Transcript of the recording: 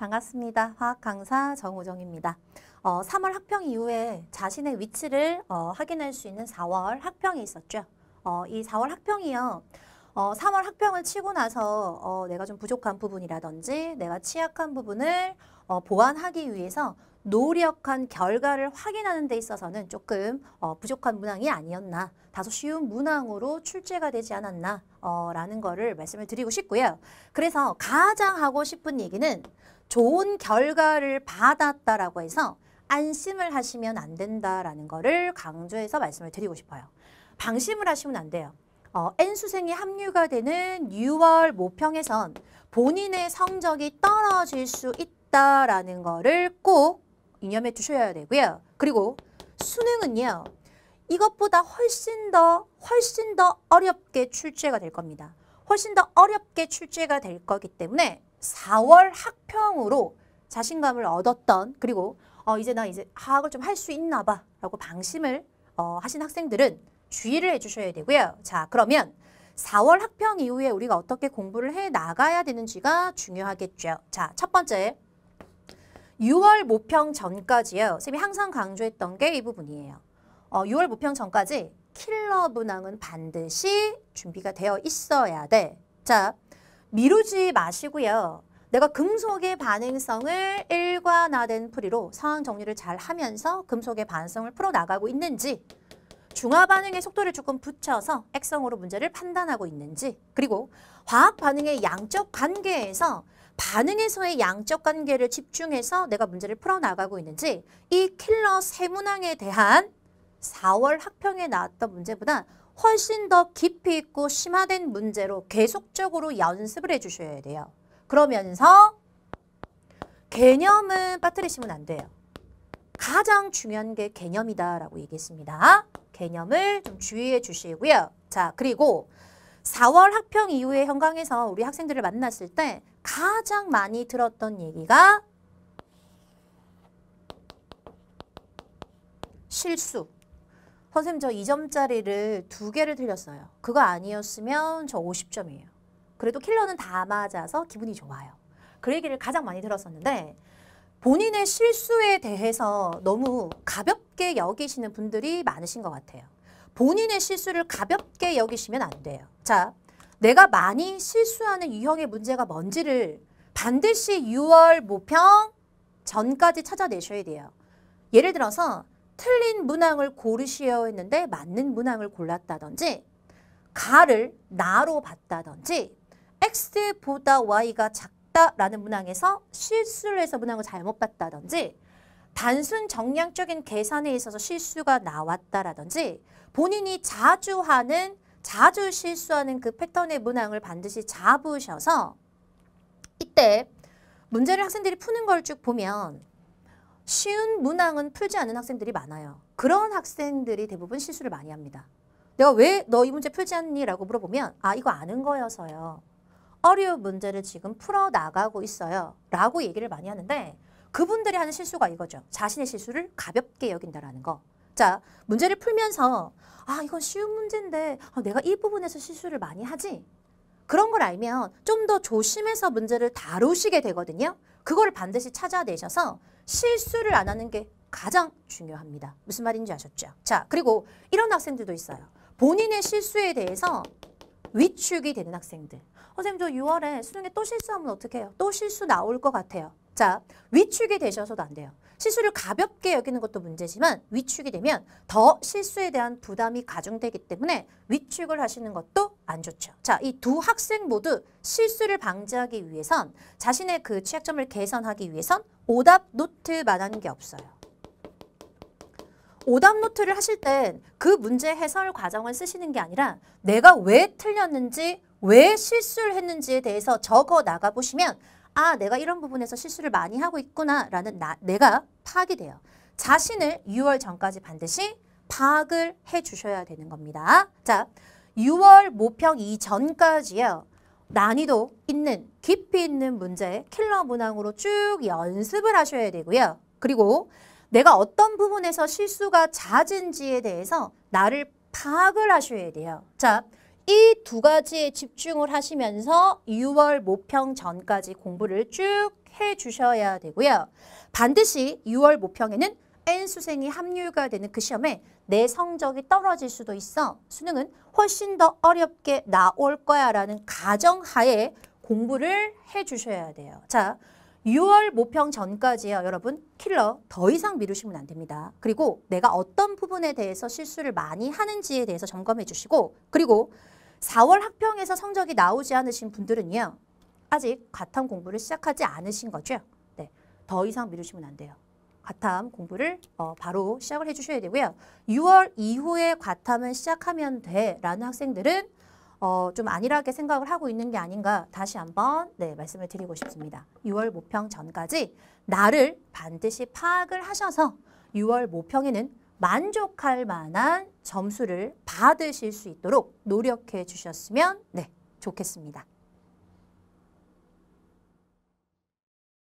반갑습니다. 화학 강사 정우정입니다. 어, 3월 학평 이후에 자신의 위치를 어, 확인할 수 있는 4월 학평이 있었죠. 어, 이 4월 학평이요. 어, 3월 학평을 치고 나서 어, 내가 좀 부족한 부분이라든지 내가 취약한 부분을 어, 보완하기 위해서 노력한 결과를 확인하는 데 있어서는 조금 어, 부족한 문항이 아니었나 다소 쉬운 문항으로 출제가 되지 않았나 어, 라는 거를 말씀을 드리고 싶고요. 그래서 가장 하고 싶은 얘기는 좋은 결과를 받았다라고 해서 안심을 하시면 안 된다라는 거를 강조해서 말씀을 드리고 싶어요. 방심을 하시면 안 돼요. 어, N수생이 합류가 되는 6월 모평에선 본인의 성적이 떨어질 수 있다라는 거를 꼭 이념에 두셔야 되고요. 그리고 수능은요. 이것보다 훨씬 더 훨씬 더 어렵게 출제가 될 겁니다. 훨씬 더 어렵게 출제가 될 거기 때문에 4월 학평으로 자신감을 얻었던 그리고 어, 이제 나 이제 화 학을 좀 할 수 있나 봐 라고 방심을 어, 하신 학생들은 주의를 해주셔야 되고요. 자 그러면 4월 학평 이후에 우리가 어떻게 공부를 해 나가야 되는지가 중요하겠죠. 자 첫 번째 6월 모평 전까지요. 선이 항상 강조했던 게 이 부분이에요. 어, 6월 모평 전까지 킬러 문항은 반드시 준비가 되어 있어야 돼. 자, 미루지 마시고요. 내가 금속의 반응성을 일관화된 풀이로 상황 정리를 잘 하면서 금속의 반응성을 풀어나가고 있는지 중화 반응의 속도를 조금 붙여서 액성으로 문제를 판단하고 있는지 그리고 화학 반응의 양적 관계에서 반응에서의 양적 관계를 집중해서 내가 문제를 풀어나가고 있는지 이 킬러 세문항에 대한 4월 학평에 나왔던 문제보다 훨씬 더 깊이 있고 심화된 문제로 계속적으로 연습을 해주셔야 돼요. 그러면서 개념은 빠뜨리시면 안 돼요. 가장 중요한 게 개념이다라고 얘기했습니다. 개념을 좀 주의해 주시고요. 자, 그리고 4월 학평 이후에 현강에서 우리 학생들을 만났을 때 가장 많이 들었던 얘기가 실수. 선생님 저 2점짜리를 두 개를 틀렸어요. 그거 아니었으면 저 50점이에요. 그래도 킬러는 다 맞아서 기분이 좋아요. 그 얘기를 가장 많이 들었었는데 본인의 실수에 대해서 너무 가볍게 여기시는 분들이 많으신 것 같아요. 본인의 실수를 가볍게 여기시면 안 돼요. 자, 내가 많이 실수하는 유형의 문제가 뭔지를 반드시 6월 모평 전까지 찾아내셔야 돼요. 예를 들어서 틀린 문항을 고르시어 했는데 맞는 문항을 골랐다든지 가를 나로 봤다든지 x보다 y가 작다라는 문항에서 실수를 해서 문항을 잘못 봤다든지 단순 정량적인 계산에 있어서 실수가 나왔다라든지 본인이 자주 하는 자주 실수하는 그 패턴의 문항을 반드시 잡으셔서 이때 문제를 학생들이 푸는 걸 쭉 보면 쉬운 문항은 풀지 않는 학생들이 많아요. 그런 학생들이 대부분 실수를 많이 합니다. 내가 왜 너 이 문제 풀지 않니? 라고 물어보면 아 이거 아는 거여서요. 어려운 문제를 지금 풀어나가고 있어요. 라고 얘기를 많이 하는데 그분들이 하는 실수가 이거죠. 자신의 실수를 가볍게 여긴다라는 거. 자, 문제를 풀면서 아 이건 쉬운 문제인데 아, 내가 이 부분에서 실수를 많이 하지? 그런 걸 알면 좀 더 조심해서 문제를 다루시게 되거든요. 그걸 반드시 찾아내셔서 실수를 안 하는 게 가장 중요합니다. 무슨 말인지 아셨죠? 자, 그리고 이런 학생들도 있어요. 본인의 실수에 대해서 위축이 되는 학생들. 선생님 저 6월에 수능에 또 실수하면 어떡해요? 또 실수 나올 것 같아요. 자, 위축이 되셔서도 안 돼요. 실수를 가볍게 여기는 것도 문제지만 위축이 되면 더 실수에 대한 부담이 가중되기 때문에 위축을 하시는 것도 안 좋죠. 자, 이 두 학생 모두 실수를 방지하기 위해선 자신의 그 취약점을 개선하기 위해선 오답 노트 말하는 게 없어요. 오답 노트를 하실 땐 그 문제 해설 과정을 쓰시는 게 아니라 내가 왜 틀렸는지 왜 실수를 했는지에 대해서 적어 나가보시면 아 내가 이런 부분에서 실수를 많이 하고 있구나 라는 나, 내가 파악이 돼요. 자신을 6월 전까지 반드시 파악을 해주셔야 되는 겁니다. 자, 6월 모평 이전까지요. 난이도 있는, 깊이 있는 문제, 킬러 문항으로 쭉 연습을 하셔야 되고요. 그리고 내가 어떤 부분에서 실수가 잦은지에 대해서 나를 파악을 하셔야 돼요. 자, 이 두 가지에 집중을 하시면서 6월 모평 전까지 공부를 쭉 해주셔야 되고요. 반드시 6월 모평에는 N수생이 합류가 되는 그 시험에 내 성적이 떨어질 수도 있어. 수능은 훨씬 더 어렵게 나올 거야 라는 가정하에 공부를 해주셔야 돼요. 자, 6월 모평 전까지요. 여러분 킬러 더 이상 미루시면 안 됩니다. 그리고 내가 어떤 부분에 대해서 실수를 많이 하는지에 대해서 점검해 주시고 그리고 4월 학평에서 성적이 나오지 않으신 분들은요. 아직 과탐 공부를 시작하지 않으신 거죠. 네, 더 이상 미루시면 안 돼요. 과탐 공부를 어, 바로 시작을 해주셔야 되고요. 6월 이후에 과탐은 시작하면 돼라는 학생들은 어, 좀 안일하게 생각을 하고 있는 게 아닌가 다시 한번 네, 말씀을 드리고 싶습니다. 6월 모평 전까지 나를 반드시 파악을 하셔서 6월 모평에는 만족할 만한 점수를 받으실 수 있도록 노력해 주셨으면 네, 좋겠습니다.